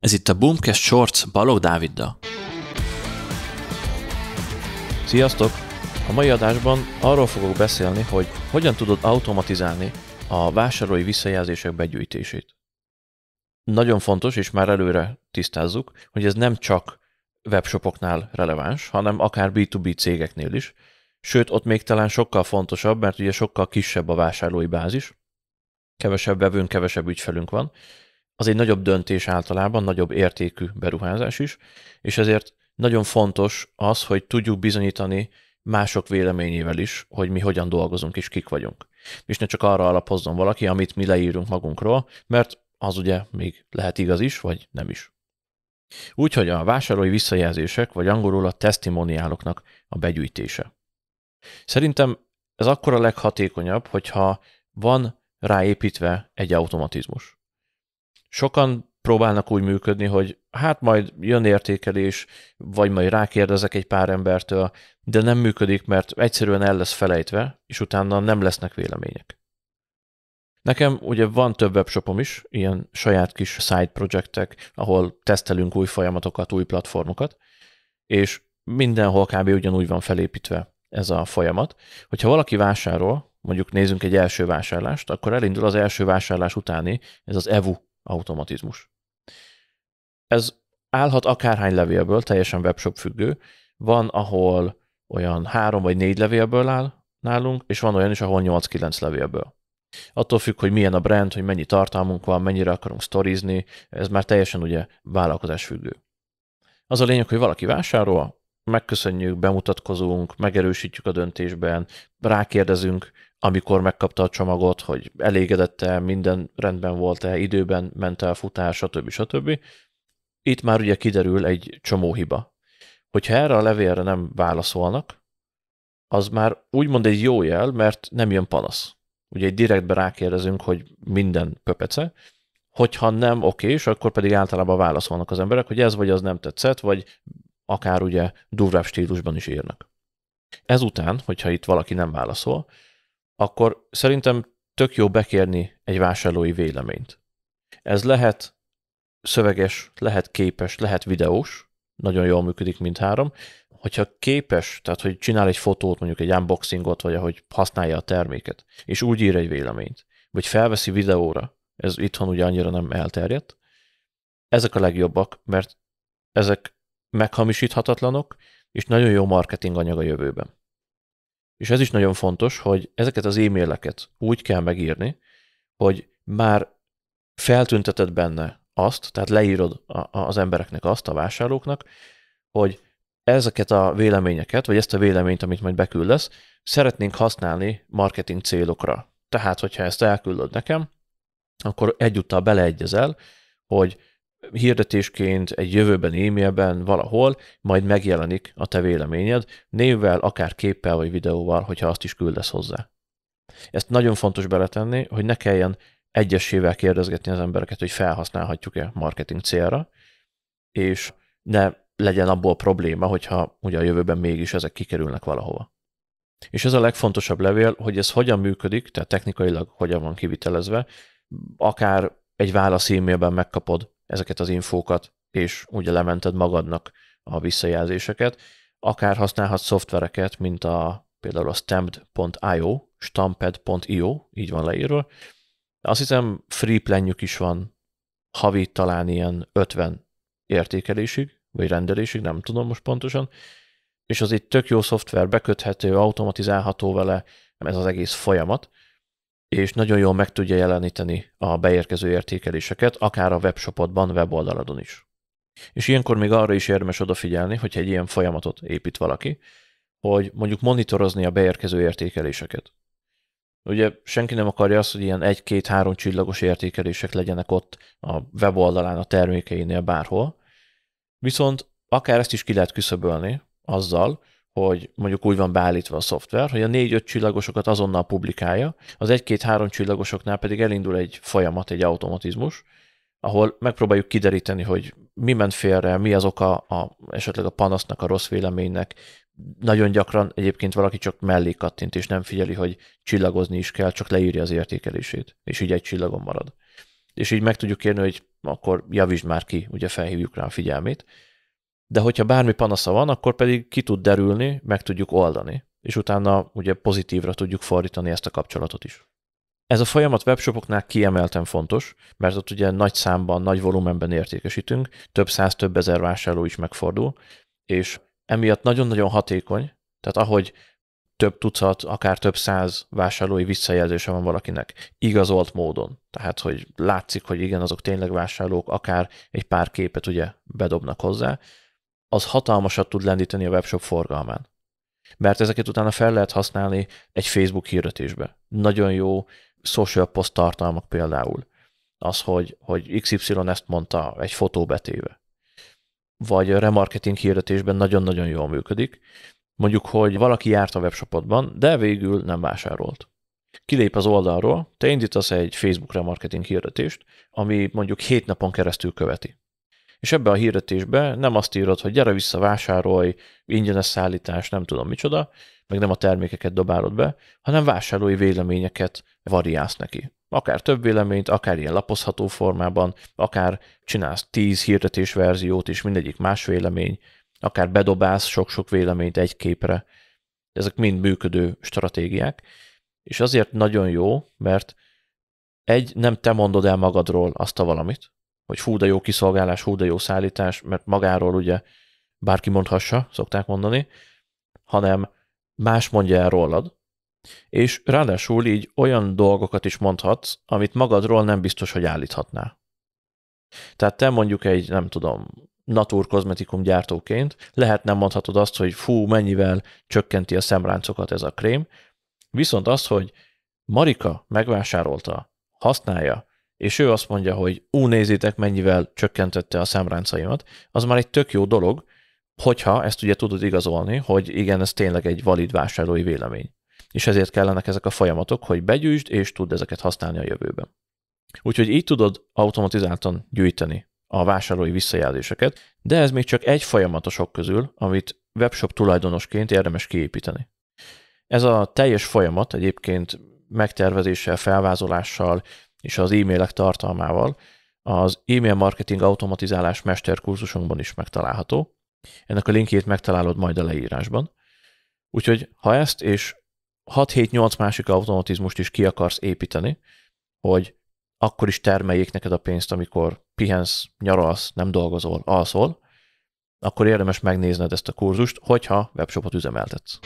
Ez itt a Boomcast Shorts Balog Dávidda. Sziasztok! A mai adásban arról fogok beszélni, hogy hogyan tudod automatizálni a vásárlói visszajelzések begyűjtését. Nagyon fontos, és már előre tisztázzuk, hogy ez nem csak webshopoknál releváns, hanem akár B2B cégeknél is, sőt ott még talán sokkal fontosabb, mert ugye sokkal kisebb a vásárlói bázis, kevesebb vevőnk, kevesebb ügyfelünk van, az egy nagyobb döntés általában, nagyobb értékű beruházás is, és ezért nagyon fontos az, hogy tudjuk bizonyítani mások véleményével is, hogy mi hogyan dolgozunk és kik vagyunk. És ne csak arra alapozzon valaki, amit mi leírunk magunkról, mert az ugye még lehet igaz is, vagy nem is. Úgyhogy a vásárlói visszajelzések, vagy angolul a testimoniáloknak a begyűjtése. Szerintem ez akkor a leghatékonyabb, hogyha van ráépítve egy automatizmus sokan próbálnak úgy működni, hogy hát majd jön értékelés, vagy majd rákérdezek egy pár embertől, de nem működik, mert egyszerűen el lesz felejtve, és utána nem lesznek vélemények. Nekem ugye van több webshopom is, ilyen saját kis side projektek, ahol tesztelünk új folyamatokat, új platformokat, és mindenhol kb. ugyanúgy van felépítve ez a folyamat. Hogyha valaki vásárol, mondjuk nézzünk egy első vásárlást, akkor elindul az első vásárlás utáni, ez az EVU automatizmus. Ez állhat akárhány levélből, teljesen webshop függő. Van, ahol olyan három vagy négy levélből áll nálunk, és van olyan is, ahol 8-9 levélből. Attól függ, hogy milyen a brand, hogy mennyi tartalmunk van, mennyire akarunk sztorizni, ez már teljesen ugye vállalkozás függő. Az a lényeg, hogy valaki vásárol, megköszönjük, bemutatkozunk, megerősítjük a döntésben, rákérdezünk, amikor megkapta a csomagot, hogy elégedette, minden rendben volt-e, időben ment el futás, stb. stb. Itt már ugye kiderül egy csomó hiba. Hogyha erre a levélre nem válaszolnak, az már úgymond egy jó jel, mert nem jön panasz. Ugye egy direktben rákérdezünk, hogy minden pöpece, hogyha nem oké, és akkor pedig általában válaszolnak az emberek, hogy ez vagy az nem tetszett, vagy akár ugye durvább stílusban is írnak. Ezután, hogyha itt valaki nem válaszol, akkor szerintem tök jó bekérni egy vásárlói véleményt. Ez lehet szöveges, lehet képes, lehet videós, nagyon jól működik mindhárom. Hogyha képes, tehát hogy csinál egy fotót, mondjuk egy unboxingot, vagy ahogy használja a terméket, és úgy ír egy véleményt, vagy felveszi videóra, ez itthon ugye annyira nem elterjedt, ezek a legjobbak, mert ezek meghamisíthatatlanok, és nagyon jó marketing anyag a jövőben. És ez is nagyon fontos, hogy ezeket az e-maileket úgy kell megírni, hogy már feltünteted benne azt, tehát leírod a, az embereknek azt, a vásárlóknak, hogy ezeket a véleményeket, vagy ezt a véleményt, amit majd beküldesz, szeretnénk használni marketing célokra. Tehát, hogyha ezt elküldöd nekem, akkor egyúttal beleegyezel, hogy hirdetésként egy jövőben e-mailben valahol, majd megjelenik a te véleményed, névvel, akár képpel vagy videóval, hogyha azt is küldesz hozzá. Ezt nagyon fontos beletenni, hogy ne kelljen egyesével kérdezgetni az embereket, hogy felhasználhatjuk-e marketing célra, és ne legyen abból probléma, hogyha ugye a jövőben mégis ezek kikerülnek valahova. És ez a legfontosabb levél, hogy ez hogyan működik, tehát technikailag hogyan van kivitelezve, akár egy válasz e-mailben megkapod ezeket az infókat, és ugye lemented magadnak a visszajelzéseket. Akár használhat szoftvereket, mint a például a stamped.io, stamped.io, így van leírva. Azt hiszem free planjük is van havi talán ilyen 50 értékelésig, vagy rendelésig, nem tudom most pontosan, és az egy tök jó szoftver, beköthető, automatizálható vele ez az egész folyamat, és nagyon jól meg tudja jeleníteni a beérkező értékeléseket, akár a webshopodban, weboldaladon is. És ilyenkor még arra is érdemes odafigyelni, hogy egy ilyen folyamatot épít valaki, hogy mondjuk monitorozni a beérkező értékeléseket. Ugye senki nem akarja azt, hogy ilyen egy-két-három csillagos értékelések legyenek ott a weboldalán, a termékeinél bárhol, viszont akár ezt is ki lehet küszöbölni azzal, hogy mondjuk úgy van beállítva a szoftver, hogy a 4-5 csillagosokat azonnal publikálja, az 1-2-3 csillagosoknál pedig elindul egy folyamat, egy automatizmus, ahol megpróbáljuk kideríteni, hogy mi ment félre, mi az oka a, esetleg a panasznak, a rossz véleménynek. Nagyon gyakran egyébként valaki csak mellé kattint, és nem figyeli, hogy csillagozni is kell, csak leírja az értékelését, és így egy csillagon marad. És így meg tudjuk kérni, hogy akkor javítsd már ki, ugye felhívjuk rá a figyelmét de hogyha bármi panasza van, akkor pedig ki tud derülni, meg tudjuk oldani, és utána ugye pozitívra tudjuk fordítani ezt a kapcsolatot is. Ez a folyamat webshopoknál kiemelten fontos, mert ott ugye nagy számban, nagy volumenben értékesítünk, több száz, több ezer vásárló is megfordul, és emiatt nagyon-nagyon hatékony, tehát ahogy több tucat, akár több száz vásárlói visszajelzése van valakinek, igazolt módon. Tehát, hogy látszik, hogy igen, azok tényleg vásárlók, akár egy pár képet ugye bedobnak hozzá, az hatalmasat tud lendíteni a webshop forgalmán. Mert ezeket utána fel lehet használni egy Facebook hirdetésbe. Nagyon jó social post tartalmak például. Az, hogy, hogy XY ezt mondta egy fotó betéve. Vagy a remarketing hirdetésben nagyon-nagyon jól működik. Mondjuk, hogy valaki járt a webshopodban, de végül nem vásárolt kilép az oldalról, te indítasz egy Facebook remarketing hirdetést, ami mondjuk hét napon keresztül követi és ebben a hirdetésben nem azt írod, hogy gyere vissza, vásárolj, ingyenes szállítás, nem tudom micsoda, meg nem a termékeket dobálod be, hanem vásárolói véleményeket variálsz neki. Akár több véleményt, akár ilyen lapozható formában, akár csinálsz 10 hirdetés verziót, és mindegyik más vélemény, akár bedobálsz sok-sok véleményt egy képre. Ezek mind működő stratégiák, és azért nagyon jó, mert egy, nem te mondod el magadról azt a valamit, hogy hú de jó kiszolgálás, hú de jó szállítás, mert magáról ugye bárki mondhassa, szokták mondani, hanem más mondja el rólad, és ráadásul így olyan dolgokat is mondhatsz, amit magadról nem biztos, hogy állíthatná. Tehát te mondjuk egy, nem tudom, natur kozmetikum gyártóként lehet nem mondhatod azt, hogy fú, mennyivel csökkenti a szemráncokat ez a krém, viszont az, hogy Marika megvásárolta, használja, és ő azt mondja, hogy ú, nézzétek, mennyivel csökkentette a szemráncaimat, az már egy tök jó dolog, hogyha ezt ugye tudod igazolni, hogy igen, ez tényleg egy valid vásárlói vélemény. És ezért kellenek ezek a folyamatok, hogy begyűjtsd, és tudd ezeket használni a jövőben. Úgyhogy így tudod automatizáltan gyűjteni a vásárlói visszajelzéseket, de ez még csak egy folyamat a sok közül, amit webshop tulajdonosként érdemes kiépíteni. Ez a teljes folyamat egyébként megtervezéssel, felvázolással, és az e-mailek tartalmával az e-mail marketing automatizálás mesterkurzusunkban is megtalálható. Ennek a linkjét megtalálod majd a leírásban. Úgyhogy ha ezt és 6-7-8 másik automatizmust is ki akarsz építeni, hogy akkor is termeljék neked a pénzt, amikor pihensz, nyaralsz, nem dolgozol, alszol, akkor érdemes megnézned ezt a kurzust, hogyha webshopot üzemeltetsz.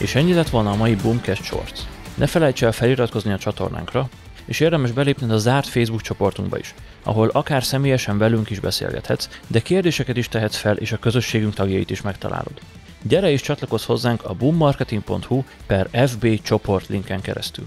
És ennyi lett volna a mai Boomcast Shorts. Ne felejts el feliratkozni a csatornánkra, és érdemes belépned a zárt Facebook csoportunkba is, ahol akár személyesen velünk is beszélgethetsz, de kérdéseket is tehetsz fel, és a közösségünk tagjait is megtalálod. Gyere és csatlakozz hozzánk a boommarketing.hu per FB csoport linken keresztül.